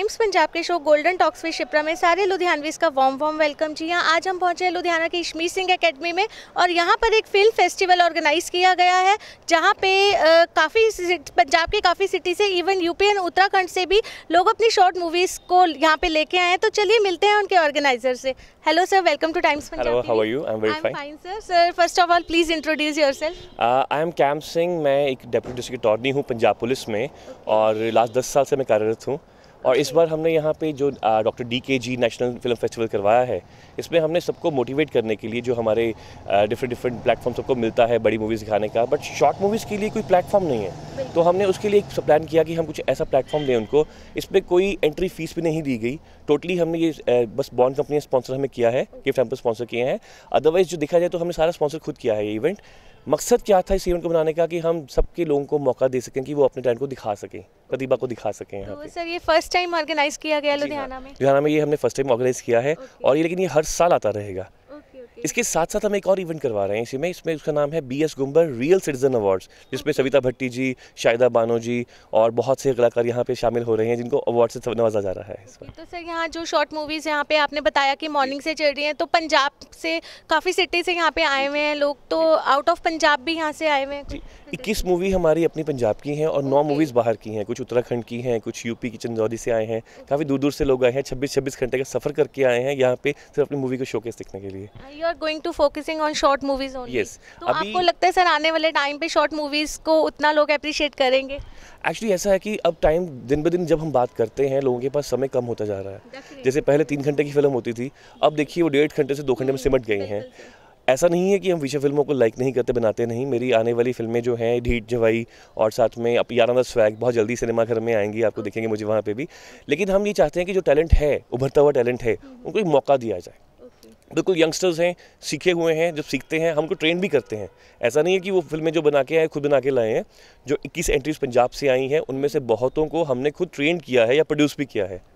Times Punjab के show golden talks with Shipra में सारे लुधियानवीज का वार्म वार्म वेलकम जी हाँ आज हम पहुंचे हैं लुधियाना के इश्मीर सिंह एकेडमी में और यहाँ पर एक फिल्म फेस्टिवल ऑर्गेनाइज किया गया है जहाँ पे काफ़ी पंजाब के काफ़ी सिटी से इवन यूपी एंड उत्तराखंड से भी लोग अपनी शॉर्ट मूवीज़ को यहाँ पे लेके आए हैं तो चलिए मिलते हैं उनके ऑर्गेनाइजर से hello sir welcome to Times first of all please introduce your I am Kam Singh मैं एक डेप्यूटी डिस्ट्रिक्ट अटॉर्नी हूँ पंजाब पुलिस में और लास्ट दस साल से मैं कार्यरत हूँ और इस बार हमने यहाँ पे जो डॉक्टर डी के जी नेशनल फिल्म फेस्टिवल करवाया है इसमें हमने सबको मोटिवेट करने के लिए जो हमारे डिफरेंट डिफरेंट प्लेटफॉर्म सबको मिलता है बड़ी मूवीज़ दिखाने का बट शॉर्ट मूवीज़ के लिए कोई प्लेटफॉर्म नहीं है तो हमने उसके लिए एक प्लान किया कि हम कुछ ऐसा प्लेटफॉर्म दें उनको इस पर कोई एंट्री फीस भी नहीं दी गई टोटली हमने ये बस बॉन्ड कंपनी ने स्पॉन्सर हमें किया है गिफ्ट पर स्पॉन्सर किए हैं अदरवाइज़ जो देखा जाए तो हमने सारा स्पॉन्सर खुद किया है ये इवेंट मकसद क्या था इस इवेंट को बनाने का कि हम सबके लोगों को मौका दे सकें कि वो अपने टैलेंट को दिखा सकें प्रतिभा को दिखा सकें यहाँ तो सर ये फर्स्ट टाइम ऑर्गेनाइज किया गया हाँ। लुधियाना में लुधियाना में ये हमने फर्स्ट टाइम ऑर्गेनाइज किया है और ये लेकिन ये हर साल आता रहेगा इसके साथ साथ हम एक और इवेंट करवा रहे हैं इसी में इसमें उसका नाम है B S Gumber real citizen awards जिसमें सविता भट्टी जी शाहिदा बानो जी और बहुत से कलाकार यहाँ पे शामिल हो रहे हैं जिनको अवार्ड से नवाजा जा रहा है तो सर यहाँ जो शॉर्ट मूवीज़ यहाँ पे आपने बताया कि मॉर्निंग से चल रही हैं तो पंजाब से काफ़ी सिटी से यहाँ पे आए हुए हैं लोग तो आउट ऑफ पंजाब भी यहाँ से आए हुए हैं इक्कीस मूवी हमारी अपनी पंजाब की हैं और नौ मूवीज़ बाहर की हैं कुछ उत्तराखंड की हैं कुछ यूपी की चंदौली से आए हैं काफ़ी दूर दूर से लोग आए हैं छब्बीस छब्बीस घंटे का सफ़र करके आए हैं यहाँ पे सिर्फ अपनी मूवी को शोकेस देखने के लिए हाँ, are going to focusing on short movies only yes आपको लगता है सर आने वाले टाइम पे शॉर्ट मूवीज को उतना लोग अप्रिशिएट करेंगे एक्चुअली ऐसा है कि अब टाइम दिन ब दिन जब हम बात करते हैं लोगों के पास समय कम होता जा रहा है जैसे पहले तीन घंटे की फिल्म होती थी अब देखिए वो डेढ़ घंटे से दो घंटे में सिमट गई हैं ऐसा नहीं है कि हम विषय फिल्मों को लाइक नहीं करते बनाते नहीं मेरी आने वाली फिल्में जो हैं ढीट जवाई और साथ में अब याराना स्वैग बहुत जल्दी सिनेमा घर में आएंगी आपको हाँ। देखेंगे मुझे वहाँ पे भी लेकिन हम ये चाहते हैं कि जो टैलेंट है उभरता हुआ टैलेंट है हम्म। उनको एक मौका दिया जाए बिल्कुल यंगस्टर्स हैं सीखे हुए हैं जब सीखते हैं हमको ट्रेन भी करते हैं ऐसा नहीं है कि वो फिल्में जो बना के आए खुद बना के लाए हैं जो 21 एंट्रीज पंजाब से आई हैं उनमें से बहुतों को हमने खुद ट्रेन किया है या प्रोड्यूस भी किया है